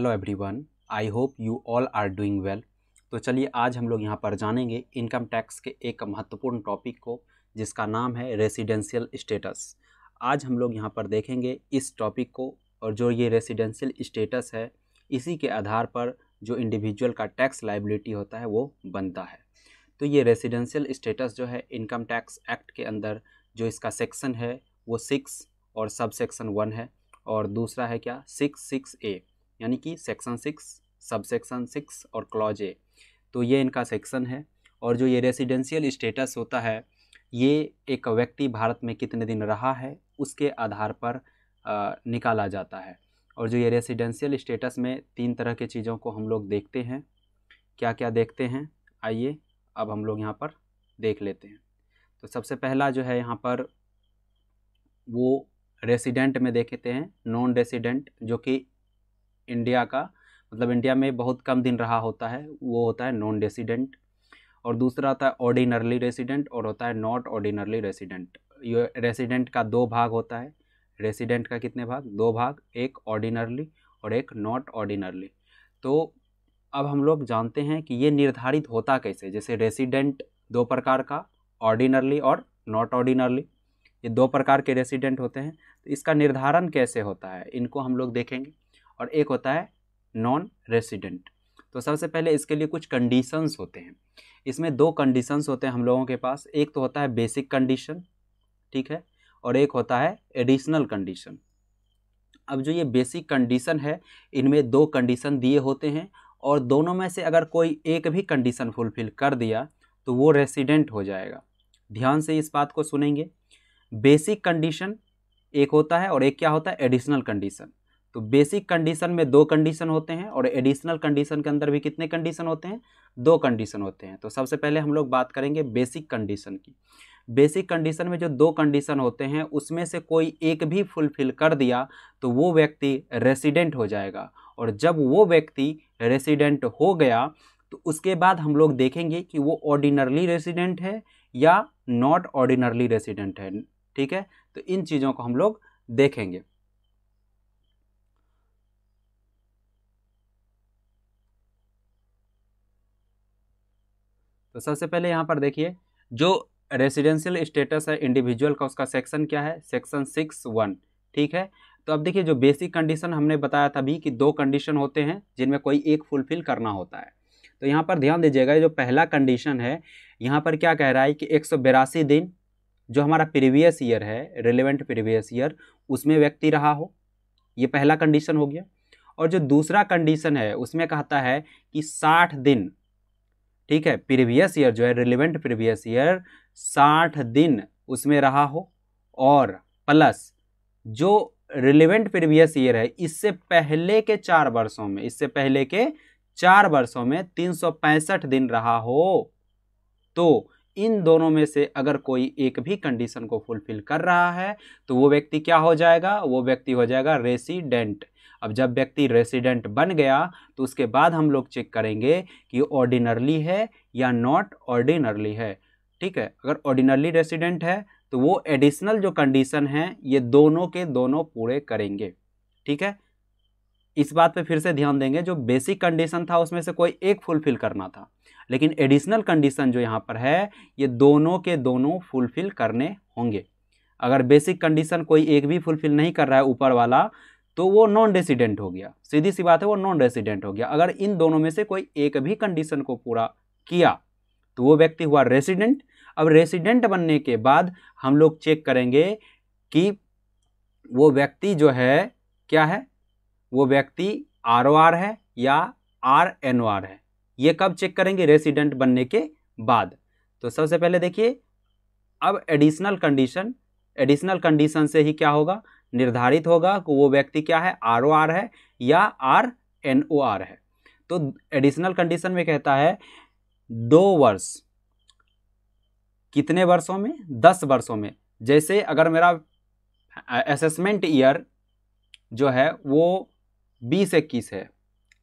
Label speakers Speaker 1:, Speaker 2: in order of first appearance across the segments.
Speaker 1: hello everyone I hope you all are doing well तो चलिए आज हम लोग यहाँ पर जानेंगे इनकम टैक्स के एक महत्वपूर्ण टॉपिक को जिसका नाम है रेसिडेंशियल स्टेटस आज हम लोग यहाँ पर देखेंगे इस टॉपिक को और जो ये रेसिडेंशियल स्टेटस है इसी के आधार पर जो इंडिविजुअल का टैक्स लाइबिलिटी होता है वो बनता है तो ये रेसिडेंशियल स्टेटस जो है इनकम टैक्स एक्ट के अंदर जो इसका सेक्शन है वो सिक्स और सब सेक्शन वन है और दूसरा है क्या सिक्स सिक्स ए यानी कि सेक्शन सिक्स सब सेक्शन सिक्स और क्लॉज ए तो ये इनका सेक्शन है और जो ये रेसिडेंशियल स्टेटस होता है ये एक व्यक्ति भारत में कितने दिन रहा है उसके आधार पर आ, निकाला जाता है और जो ये रेसिडेंशियल स्टेटस में तीन तरह के चीज़ों को हम लोग देखते हैं क्या क्या देखते हैं आइए अब हम लोग यहाँ पर देख लेते हैं तो सबसे पहला जो है यहाँ पर वो रेसिडेंट में देखते हैं नॉन रेसिडेंट जो कि इंडिया का मतलब इंडिया में बहुत कम दिन रहा होता है वो होता है नॉन रेसिडेंट और दूसरा होता है ऑर्डिनरली रेसिडेंट और होता है नॉट ऑर्डिनरली रेसिडेंट ये रेसिडेंट का दो भाग होता है रेसिडेंट का कितने भाग दो भाग एक ऑर्डिनरली और एक नॉट ऑर्डिनरली तो अब हम लोग जानते हैं कि ये निर्धारित होता कैसे जैसे रेसिडेंट दो प्रकार का ऑर्डिनरली और नॉट ऑर्डिनरली ये दो प्रकार के रेसिडेंट होते हैं तो इसका निर्धारण कैसे होता है इनको हम लोग देखेंगे और एक होता है नॉन रेसिडेंट तो सबसे पहले इसके लिए कुछ कंडीशंस होते हैं इसमें दो कंडीशंस होते हैं हम लोगों के पास एक तो होता है बेसिक कंडीशन ठीक है और एक होता है एडिशनल कंडीशन अब जो ये बेसिक कंडीशन है इनमें दो कंडीशन दिए होते हैं और दोनों में से अगर कोई एक भी कंडीशन फुलफिल कर दिया तो वो रेसिडेंट हो जाएगा ध्यान से इस बात को सुनेंगे बेसिक कंडीशन एक होता है और एक क्या होता है एडिशनल कंडीशन तो बेसिक कंडीशन में दो कंडीशन होते हैं और एडिशनल कंडीशन के अंदर भी कितने कंडीशन होते हैं दो कंडीशन होते हैं तो सबसे पहले हम लोग बात करेंगे बेसिक कंडीशन की बेसिक कंडीशन में जो दो कंडीशन होते हैं उसमें से कोई एक भी फुलफिल कर दिया तो वो व्यक्ति रेसिडेंट हो जाएगा और जब वो व्यक्ति रेसिडेंट हो गया तो उसके बाद हम लोग देखेंगे कि वो ऑर्डिनरली रेसिडेंट है या नॉट ऑर्डिनरली रेसिडेंट है ठीक है तो इन चीज़ों को हम लोग देखेंगे तो सबसे पहले यहाँ पर देखिए जो रेसिडेंशियल स्टेटस है इंडिविजुअल का उसका सेक्शन क्या है सेक्शन सिक्स वन ठीक है तो अब देखिए जो बेसिक कंडीशन हमने बताया था अभी कि दो कंडीशन होते हैं जिनमें कोई एक फुलफिल करना होता है तो यहाँ पर ध्यान दीजिएगा जो पहला कंडीशन है यहाँ पर क्या कह रहा है कि एक दिन जो हमारा प्रीवियस ईयर है रिलेवेंट प्रीवियस ईयर उसमें व्यक्ति रहा हो ये पहला कंडीशन हो गया और जो दूसरा कंडीशन है उसमें कहता है कि 60 दिन ठीक है प्रीवियस ईयर जो है रिलेवेंट प्रीवियस ईयर साठ दिन उसमें रहा हो और प्लस जो रिलेवेंट प्रीवियस ईयर है इससे पहले के चार वर्षों में इससे पहले के चार वर्षों में तीन दिन रहा हो तो इन दोनों में से अगर कोई एक भी कंडीशन को फुलफिल कर रहा है तो वो व्यक्ति क्या हो जाएगा वो व्यक्ति हो जाएगा रेसिडेंट अब जब व्यक्ति रेसिडेंट बन गया तो उसके बाद हम लोग चेक करेंगे कि ऑर्डिनरली है या नॉट ऑर्डिनरली है ठीक है अगर ऑर्डिनरली रेसिडेंट है तो वो एडिशनल जो कंडीशन है ये दोनों के दोनों पूरे करेंगे ठीक है इस बात पे फिर से ध्यान देंगे जो बेसिक कंडीशन था उसमें से कोई एक फुलफिल करना था लेकिन एडिशनल कंडीशन जो यहाँ पर है ये दोनों के दोनों फुलफिल करने होंगे अगर बेसिक कंडीशन कोई एक भी फुलफिल नहीं कर रहा है ऊपर वाला तो वो नॉन रेसिडेंट हो गया सीधी सी बात है वो नॉन रेसिडेंट हो गया अगर इन दोनों में से कोई एक भी कंडीशन को पूरा किया तो वो व्यक्ति हुआ रेसिडेंट अब रेसिडेंट बनने के बाद हम लोग चेक करेंगे कि वो व्यक्ति जो है क्या है वो व्यक्ति आर ओ आर है या आर एन ओ आर है ये कब चेक करेंगे रेसिडेंट बनने के बाद तो सबसे पहले देखिए अब एडिशनल कंडीशन एडिशनल कंडीशन से ही क्या होगा निर्धारित होगा कि वो व्यक्ति क्या है आर ओ आर है या आर एन ओ आर है तो एडिशनल कंडीशन में कहता है दो वर्ष कितने वर्षों में दस वर्षों में जैसे अगर मेरा असेसमेंट ईयर जो है वो बीस इक्कीस है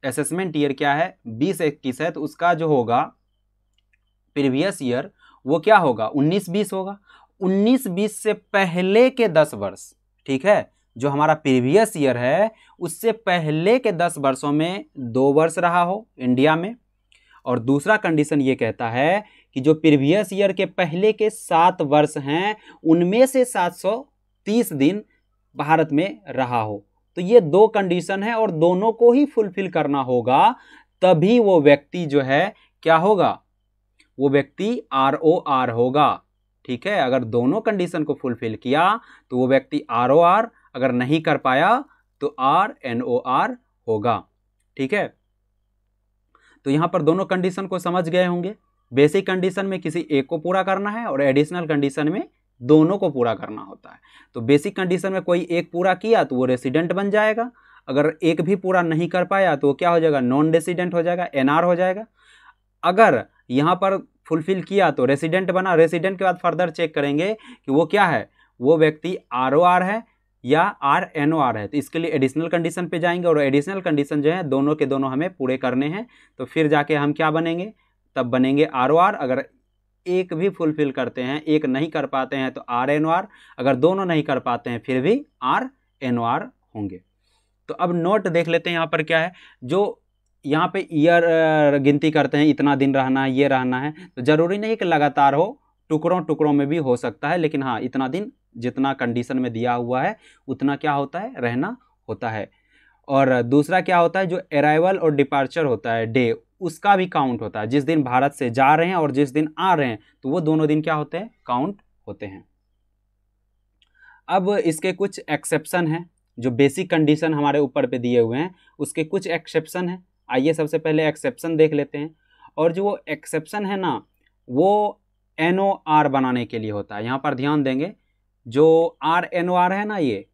Speaker 1: असेसमेंट ईयर क्या है बीस इक्कीस है तो उसका जो होगा प्रीवियस ईयर वो क्या होगा उन्नीस बीस होगा उन्नीस बीस से पहले के दस वर्ष ठीक है जो हमारा प्रीवियस ईयर है उससे पहले के दस वर्षों में दो वर्ष रहा हो इंडिया में और दूसरा कंडीशन ये कहता है कि जो प्रीवियस ईयर के पहले के सात वर्ष हैं उनमें से 730 दिन भारत में रहा हो तो ये दो कंडीशन है और दोनों को ही फुलफिल करना होगा तभी वो व्यक्ति जो है क्या होगा वो व्यक्ति आर ओ आर होगा ठीक है अगर दोनों कंडीशन को फुलफिल किया तो वो व्यक्ति आर ओ आर अगर नहीं कर पाया तो आर एन ओ आर होगा ठीक है तो यहाँ पर दोनों कंडीशन को समझ गए होंगे बेसिक कंडीशन में किसी एक को पूरा करना है और एडिशनल कंडीशन में दोनों को पूरा करना होता है तो बेसिक कंडीशन में कोई एक पूरा किया तो वो रेसिडेंट बन जाएगा अगर एक भी पूरा नहीं कर पाया तो क्या हो जाएगा नॉन रेसिडेंट हो जाएगा एनआर हो जाएगा अगर यहाँ पर फुलफिल किया तो रेसिडेंट बना रेसिडेंट के बाद फर्दर चेक करेंगे कि वो क्या है वो व्यक्ति आर ओ आर है या आर एन ओ आर है तो इसके लिए एडिशनल कंडीशन पे जाएंगे और एडिशनल कंडीशन जो है दोनों के दोनों हमें पूरे करने हैं तो फिर जाके हम क्या बनेंगे तब बनेंगे आर ओ आर अगर एक भी फुलफिल करते हैं एक नहीं कर पाते हैं तो आर एन ओ आर अगर दोनों नहीं कर पाते हैं फिर भी आर एन ओ आर होंगे तो अब नोट देख लेते हैं यहाँ पर क्या है जो यहाँ पे ईयर गिनती करते हैं इतना दिन रहना है ये रहना है तो ज़रूरी नहीं कि लगातार हो टुकड़ों टुकड़ों में भी हो सकता है लेकिन हाँ इतना दिन जितना कंडीशन में दिया हुआ है उतना क्या होता है रहना होता है और दूसरा क्या होता है जो अराइवल और डिपार्चर होता है डे उसका भी काउंट होता है जिस दिन भारत से जा रहे हैं और जिस दिन आ रहे हैं तो वो दोनों दिन क्या होते हैं काउंट होते हैं अब इसके कुछ एक्सेप्शन हैं जो बेसिक कंडीशन हमारे ऊपर पे दिए हुए हैं उसके कुछ एक्सेप्शन हैं आइए सबसे पहले एक्सेप्शन देख लेते हैं और जो वो एक्सेप्शन है ना वो एन ओ आर बनाने के लिए होता है यहाँ पर ध्यान देंगे जो आर एन ओ आर है ना ये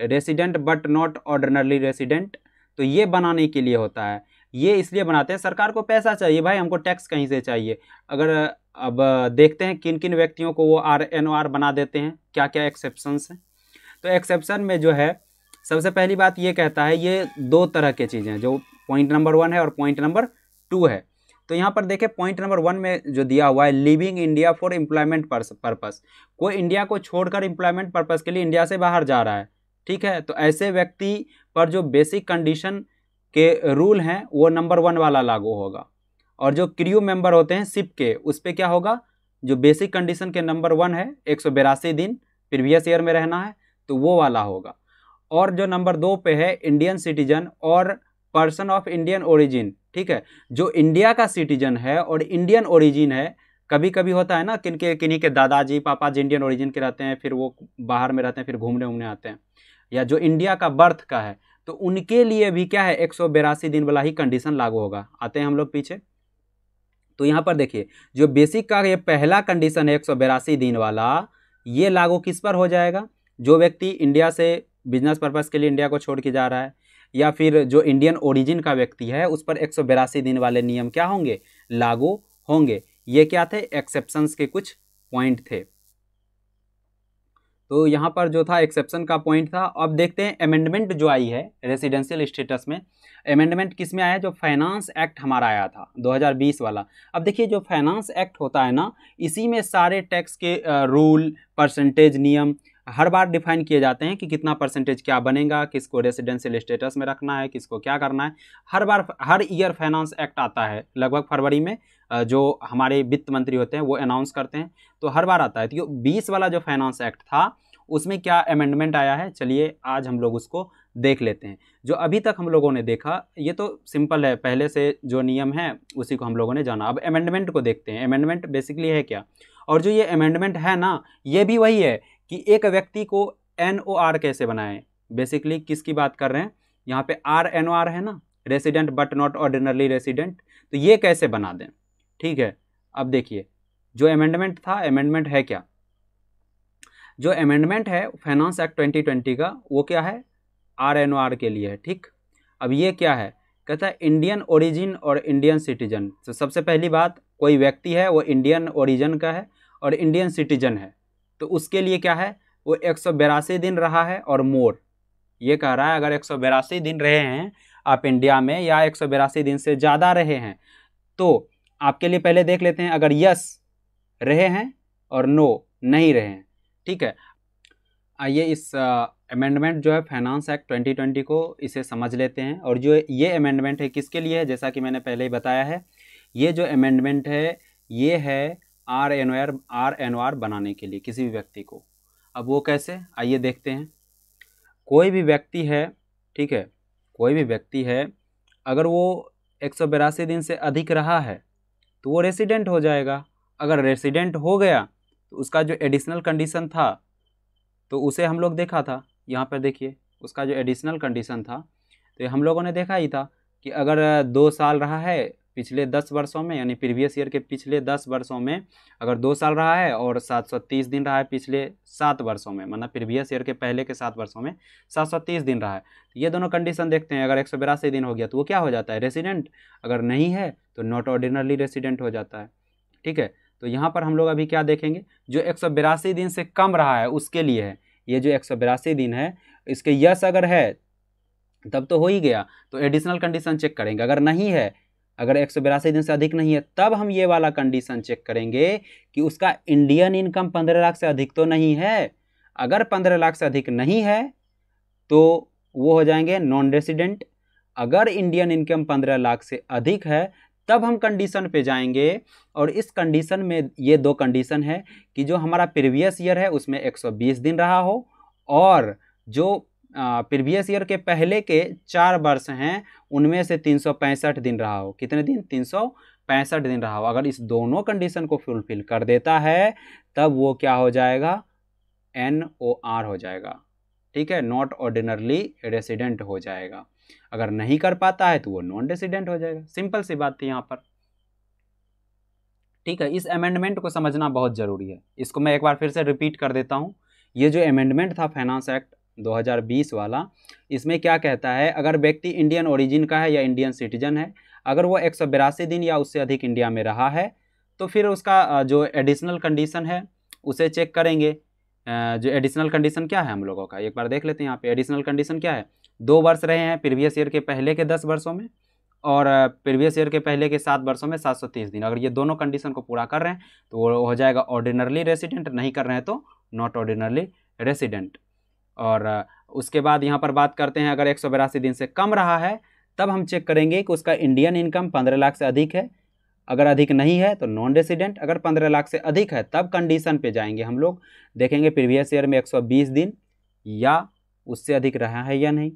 Speaker 1: resident but not ordinarily resident तो ये बनाने के लिए होता है ये इसलिए बनाते हैं सरकार को पैसा चाहिए भाई हमको टैक्स कहीं से चाहिए अगर अब देखते हैं किन किन व्यक्तियों को वो आर एन ओ आर बना देते हैं क्या क्या एक्सेप्शंस हैं तो एक्सेप्शन में जो है सबसे पहली बात ये कहता है ये दो तरह के चीज़ें जो पॉइंट नंबर वन है और पॉइंट नंबर टू है तो यहाँ पर देखें पॉइंट नंबर वन में जो दिया हुआ है living India for employment purpose कोई इंडिया को छोड़कर एम्प्लॉयमेंट पर्पस के लिए इंडिया से बाहर जा रहा है ठीक है तो ऐसे व्यक्ति पर जो बेसिक कंडीशन के रूल हैं वो नंबर वन वाला लागू होगा और जो क्रियू मेंबर होते हैं सिप के उस पर क्या होगा जो बेसिक कंडीशन के नंबर वन है एक दिन प्रीवियस ईयर में रहना है तो वो वाला होगा और जो नंबर दो पे है इंडियन सिटीजन और पर्सन ऑफ इंडियन ओरिजिन ठीक है जो इंडिया का सिटीजन है और इंडियन ओरिजिन है कभी कभी होता है ना किन के किन्हीं के दादाजी पापा जी इंडियन ओरिजिन के रहते हैं फिर वो बाहर में रहते हैं फिर घूमने उमने आते हैं या जो इंडिया का बर्थ का है तो उनके लिए भी क्या है एक दिन वाला ही कंडीशन लागू होगा आते हैं हम लोग पीछे तो यहाँ पर देखिए जो बेसिक का ये पहला कंडीशन है एक दिन वाला ये लागू किस पर हो जाएगा जो व्यक्ति इंडिया से बिजनेस पर्पज़ के लिए इंडिया को छोड़ के जा रहा है या फिर जो इंडियन ओरिजिन का व्यक्ति है उस पर एक दिन वाले नियम क्या होंगे लागू होंगे ये क्या थे एक्सेप्शंस के कुछ पॉइंट थे तो यहाँ पर जो था एक्सेप्शन का पॉइंट था अब देखते हैं अमेंडमेंट जो आई है रेसिडेंशियल स्टेटस में अमेंडमेंट किस में आया जो फाइनेंस एक्ट हमारा आया था 2020 वाला अब देखिए जो फाइनेंस एक्ट होता है ना इसी में सारे टैक्स के रूल परसेंटेज नियम हर बार डिफाइन किए जाते हैं कि कितना परसेंटेज क्या बनेगा किसको रेसिडेंशियल स्टेटस में रखना है किसको क्या करना है हर बार हर ईयर फाइनेंस एक्ट आता है लगभग फरवरी में जो हमारे वित्त मंत्री होते हैं वो अनाउंस करते हैं तो हर बार आता है तो बीस वाला जो फाइनेंस एक्ट था उसमें क्या अमेंडमेंट आया है चलिए आज हम लोग उसको देख लेते हैं जो अभी तक हम लोगों ने देखा ये तो सिंपल है पहले से जो नियम है उसी को हम लोगों ने जाना अब अमेंडमेंट को देखते हैं अमेंडमेंट बेसिकली है क्या और जो ये अमेंडमेंट है ना ये भी वही है कि एक व्यक्ति को एन ओ आर कैसे बनाएं बेसिकली किसकी बात कर रहे हैं यहाँ पे आर एन ओ आर है ना resident but not ordinarily resident तो ये कैसे बना दें ठीक है अब देखिए जो अमेंडमेंट था अमेंडमेंट है क्या जो अमेंडमेंट है फाइनेंस एक्ट 2020 का वो क्या है आर एन ओ आर के लिए है ठीक अब ये क्या है कहता है इंडियन ओरिजिन और इंडियन सिटीजन तो सबसे पहली बात कोई व्यक्ति है वो इंडियन ओरिजिन का है और इंडियन सिटीजन है तो उसके लिए क्या है वो एक दिन रहा है और मोर ये कह रहा है अगर एक दिन रहे हैं आप इंडिया में या एक दिन से ज़्यादा रहे हैं तो आपके लिए पहले देख लेते हैं अगर यस रहे हैं और नो नहीं रहे हैं ठीक है आइए इस अमेंडमेंट जो है फाइनेंस एक्ट 2020 को इसे समझ लेते हैं और जो ये अमेंडमेंट है किसके लिए है जैसा कि मैंने पहले ही बताया है ये जो अमेंडमेंट है ये है R N R R N R बनाने के लिए किसी भी व्यक्ति को अब वो कैसे आइए देखते हैं कोई भी व्यक्ति है ठीक है कोई भी व्यक्ति है अगर वो एक दिन से अधिक रहा है तो वो रेसिडेंट हो जाएगा अगर रेसिडेंट हो गया तो उसका जो एडिशनल कंडीशन था तो उसे हम लोग देखा था यहाँ पर देखिए उसका जो एडिशनल कंडीशन था तो हम लोगों ने देखा ही था कि अगर दो साल रहा है पिछले दस वर्षों में यानी प्रीवियस ईयर के पिछले दस वर्षों में अगर दो साल रहा है और सात सौ तीस दिन रहा है पिछले सात वर्षों में मतलब प्रीवियस ईयर के पहले के सात वर्षों में सात सौ तीस दिन रहा है तो ये दोनों कंडीशन देखते हैं अगर एक सौ बिरासी दिन हो गया तो वो क्या हो जाता है रेसिडेंट अगर नहीं है तो नॉट ऑर्डिनरली रेसिडेंट हो जाता है ठीक है तो यहाँ पर हम लोग अभी क्या देखेंगे जो एक दिन से कम रहा है उसके लिए है ये जो एक दिन है इसके यस अगर है तब तो हो ही गया तो एडिशनल कंडीशन चेक करेंगे अगर नहीं है अगर एक दिन से अधिक नहीं है तब हम ये वाला कंडीशन चेक करेंगे कि उसका इंडियन इनकम पंद्रह लाख से अधिक तो नहीं है अगर पंद्रह लाख से अधिक नहीं है तो वो हो जाएंगे नॉन रेसिडेंट अगर इंडियन इनकम पंद्रह लाख से अधिक है तब हम कंडीशन पे जाएंगे और इस कंडीशन में ये दो कंडीशन है कि जो हमारा प्रीवियस ईयर है उसमें 120 दिन रहा हो और जो प्रीवियस ईयर के पहले के चार वर्ष हैं उनमें से तीन दिन रहा हो कितने दिन तीन पैंसठ दिन रहा हो अगर इस दोनों कंडीशन को फुलफिल कर देता है तब वो क्या हो जाएगा एन ओ आर हो जाएगा ठीक है नॉट ऑर्डिनरली रेसिडेंट हो जाएगा अगर नहीं कर पाता है तो वो नॉन रेसिडेंट हो जाएगा सिंपल सी बात थी यहाँ पर ठीक है इस अमेंडमेंट को समझना बहुत ज़रूरी है इसको मैं एक बार फिर से रिपीट कर देता हूँ ये जो अमेंडमेंट था फाइनेंस एक्ट 2020 वाला इसमें क्या कहता है अगर व्यक्ति इंडियन ओरिजिन का है या इंडियन सिटीजन है अगर वो एक दिन या उससे अधिक इंडिया में रहा है तो फिर उसका जो एडिशनल कंडीशन है उसे चेक करेंगे जो एडिशनल कंडीशन क्या है हम लोगों का एक बार देख लेते हैं यहाँ पे एडिशनल कंडीशन क्या है दो वर्ष रहे हैं प्रीवियस ईयर के पहले के दस वर्षों में और प्रीवियस ईयर के पहले के सात वर्षों में सात सौ तीस दिन अगर ये दोनों कंडीशन को पूरा कर रहे हैं तो वो हो जाएगा ऑर्डिनरली रेसिडेंट नहीं कर रहे हैं तो नॉट ऑर्डिनरली रेसिडेंट और उसके बाद यहाँ पर बात करते हैं अगर एक दिन से कम रहा है तब हम चेक करेंगे कि उसका इंडियन इनकम पंद्रह लाख से अधिक है अगर अधिक नहीं है तो नॉन रेसिडेंट अगर पंद्रह लाख से अधिक है तब कंडीशन पे जाएंगे हम लोग देखेंगे प्रीवियस ईयर में 120 दिन या उससे अधिक रहा है या नहीं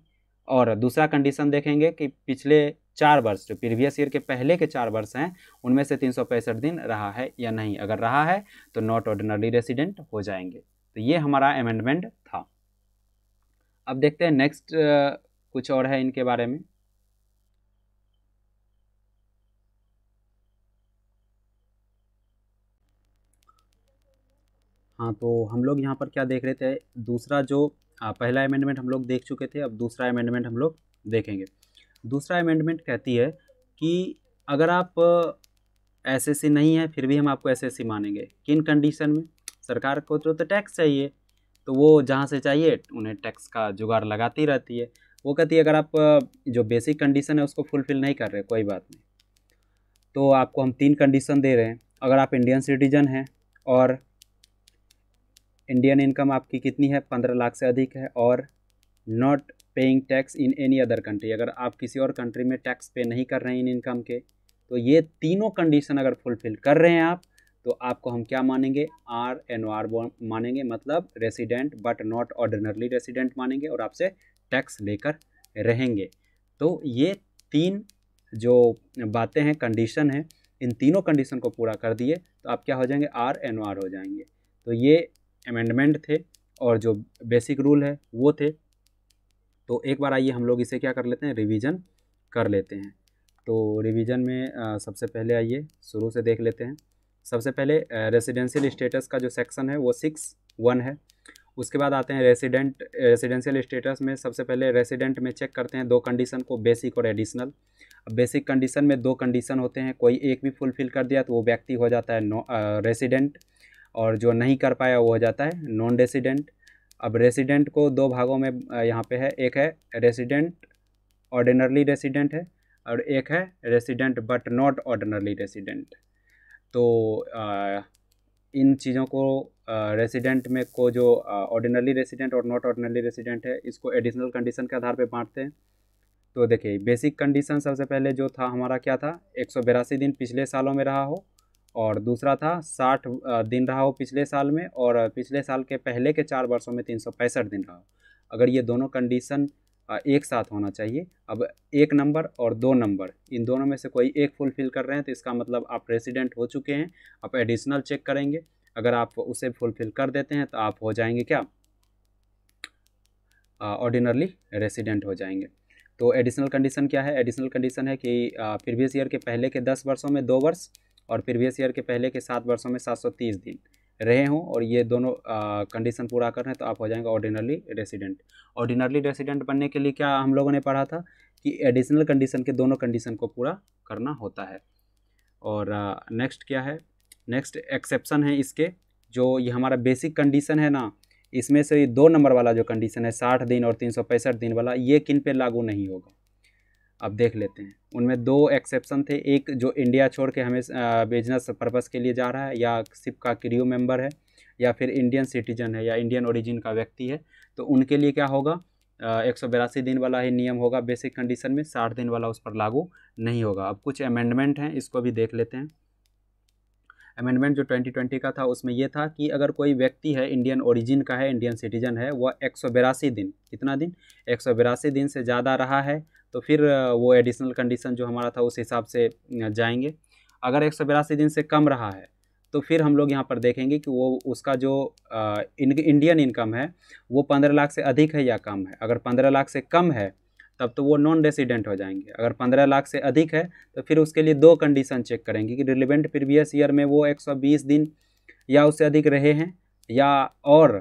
Speaker 1: और दूसरा कंडीशन देखेंगे कि पिछले चार वर्ष जो प्रीवियस ईयर के पहले के चार वर्ष हैं उनमें से तीन दिन रहा है या नहीं अगर रहा है तो नॉट ऑर्डिनरी रेसिडेंट हो जाएंगे तो ये हमारा अमेंडमेंट था अब देखते हैं नेक्स्ट कुछ और है इनके बारे में हाँ तो हम लोग यहाँ पर क्या देख रहे थे दूसरा जो आ, हाँ, पहला अमेंडमेंट हम लोग देख चुके थे अब दूसरा अमेंडमेंट हम लोग देखेंगे दूसरा अमेंडमेंट कहती है कि अगर आप एस नहीं है फिर भी हम आपको एस मानेंगे किन कंडीशन में सरकार को तो, तो टैक्स चाहिए तो वो जहाँ से चाहिए उन्हें टैक्स का जुगाड़ लगाती रहती है वो कहती है अगर आप जो बेसिक कंडीशन है उसको फुलफ़िल नहीं कर रहे कोई बात नहीं तो आपको हम तीन कंडीशन दे रहे हैं अगर आप इंडियन सिटीजन हैं और इंडियन इनकम आपकी कितनी है पंद्रह लाख से अधिक है और not paying tax in any other country अगर आप किसी और कंट्री में टैक्स पे नहीं कर रहे हैं इन इनकम के तो ये तीनों कंडीशन अगर फुलफ़िल कर रहे हैं आप तो आपको हम क्या मानेंगे आर एन आर मानेंगे मतलब resident but not ordinarily resident मानेंगे और आपसे टैक्स लेकर रहेंगे तो ये तीन जो बातें हैं कंडीशन हैं इन तीनों कंडीशन को पूरा कर दिए तो आप क्या हो जाएंगे आर एन आर हो जाएंगे तो ये अमेंडमेंट थे और जो बेसिक रूल है वो थे तो एक बार आइए हम लोग इसे क्या कर लेते हैं रिवीजन कर लेते हैं तो रिवीजन में आ, सबसे पहले आइए शुरू से देख लेते हैं सबसे पहले रेसिडेंशियल स्टेटस का जो सेक्शन है वो सिक्स वन है उसके बाद आते हैं रेसिडेंट रेसिडेंशियल स्टेटस में सबसे पहले रेसिडेंट में चेक करते हैं दो कंडीशन को बेसिक और एडिशनल बेसिक कंडीशन में दो कंडीशन होते हैं कोई एक भी फुलफिल कर दिया तो वो व्यक्ति हो जाता है रेसिडेंट और जो नहीं कर पाया वो हो जाता है नॉन रेसिडेंट अब रेसिडेंट को दो भागों में यहाँ पे है एक है रेसिडेंट ऑर्डिनरली रेसिडेंट है और एक है resident but not ordinarily resident तो आ, इन चीज़ों को रेसिडेंट में को जो ऑर्डिनरी रेसिडेंट और नॉट ऑर्डिनरी रेसिडेंट है इसको एडिशनल कंडीशन के आधार पर बांटते हैं तो देखिए बेसिक कंडीशन सबसे पहले जो था हमारा क्या था एक दिन पिछले सालों में रहा हो और दूसरा था साठ दिन रहा हो पिछले साल में और पिछले साल के पहले के चार वर्षों में तीन दिन रहा हो अगर ये दोनों कंडीशन एक साथ होना चाहिए अब एक नंबर और दो नंबर इन दोनों में से कोई एक फुलफिल कर रहे हैं तो इसका मतलब आप रेसिडेंट हो चुके हैं आप एडिशनल चेक करेंगे अगर आप उसे फुलफिल कर देते हैं तो आप हो जाएंगे क्या ऑर्डिनरली रेसिडेंट हो जाएंगे तो एडिशनल कंडीशन क्या है एडिशनल कंडीशन है कि प्रीवियस ईयर के पहले के दस वर्षों में दो वर्ष और प्रीवियस ईयर के पहले के सात वर्षों में सात सौ तीस दिन रहे हों और ये दोनों कंडीशन पूरा कर रहे हैं तो आप हो जाएंगे ऑर्डिनरली रेसिडेंट ऑर्डिनरली रेसिडेंट बनने के लिए क्या हम लोगों ने पढ़ा था कि एडिशनल कंडीशन के दोनों कंडीशन को पूरा करना होता है और नेक्स्ट uh, क्या है नेक्स्ट एक्सेप्शन है इसके जो ये हमारा बेसिक कंडीशन है ना इसमें से दो नंबर वाला जो कंडीशन है साठ दिन और तीन दिन वाला ये किन पर लागू नहीं होगा अब देख लेते हैं उनमें दो एक्सेप्शन थे एक जो इंडिया छोड़ के हमें बिजनेस पर्पज़ के लिए जा रहा है या सिप का क्रियो मेंबर है या फिर इंडियन सिटीजन है या इंडियन ओरिजिन का व्यक्ति है तो उनके लिए क्या होगा एक सौ बयासी दिन वाला ही नियम होगा बेसिक कंडीशन में साठ दिन वाला उस पर लागू नहीं होगा अब कुछ अमेंडमेंट हैं इसको भी देख लेते हैं अमेंडमेंट जो 2020 का था उसमें यह था कि अगर कोई व्यक्ति है इंडियन ओरिजिन का है इंडियन सिटीजन है वह एक दिन कितना दिन एक दिन से ज़्यादा रहा है तो फिर वो एडिशनल कंडीशन जो हमारा था उस हिसाब से जाएंगे अगर एक सौ बिरासी दिन से कम रहा है तो फिर हम लोग यहाँ पर देखेंगे कि वो उसका जो इंडियन इनकम है वो पंद्रह लाख से अधिक है या कम है अगर पंद्रह लाख से कम है तब तो वो नॉन रेसिडेंट हो जाएंगे अगर पंद्रह लाख से अधिक है तो फिर उसके लिए दो कंडीशन चेक करेंगे कि रिलेवेंट प्रीवियस ईयर में वो एक सौ बीस दिन या उससे अधिक रहे हैं या और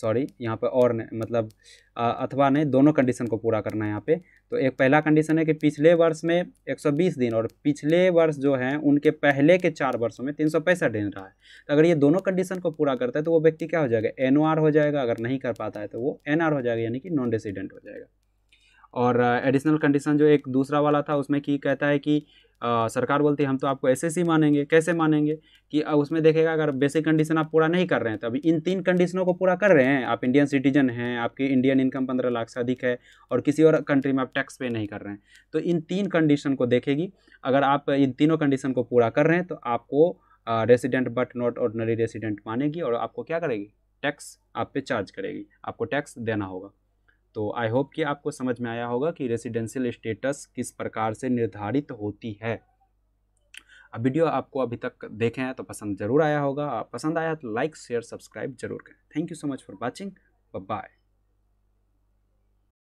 Speaker 1: सॉरी यहाँ पर और मतलब अथवा नहीं दोनों कंडीशन को पूरा करना है यहाँ पर तो एक पहला कंडीशन है कि पिछले वर्ष में 120 दिन और पिछले वर्ष जो है उनके पहले के चार वर्षों में तीन दिन रहा है तो अगर ये दोनों कंडीशन को पूरा करता है तो वो व्यक्ति क्या हो जाएगा एन हो जाएगा अगर नहीं कर पाता है तो वो एन हो जाएगा यानी कि नॉन रेसिडेंट हो जाएगा और एडिशनल कंडीशन जो एक दूसरा वाला था उसमें कि कहता है कि आ, सरकार बोलती है हम तो आपको एस ही मानेंगे कैसे मानेंगे कि उसमें देखेगा अगर बेसिक कंडीशन आप पूरा नहीं कर रहे हैं तो अभी इन तीन कंडीशनों को पूरा कर रहे हैं आप इंडियन सिटीजन हैं आपकी इंडियन इनकम पंद्रह लाख से अधिक है और किसी और कंट्री में आप टैक्स पे नहीं कर रहे हैं तो इन तीन कंडीशन को देखेगी अगर आप इन तीनों कंडीशन को पूरा कर रहे हैं तो आपको resident but not ordinary resident मानेगी और आपको क्या करेगी टैक्स आप पे चार्ज करेगी आपको टैक्स देना होगा तो आई होप कि आपको समझ में आया होगा कि रेसिडेंशियल स्टेटस किस प्रकार से निर्धारित होती है अब वीडियो आपको अभी तक देखे हैं तो पसंद जरूर आया होगा पसंद आया तो लाइक शेयर सब्सक्राइब जरूर करें thank you so much for watching bye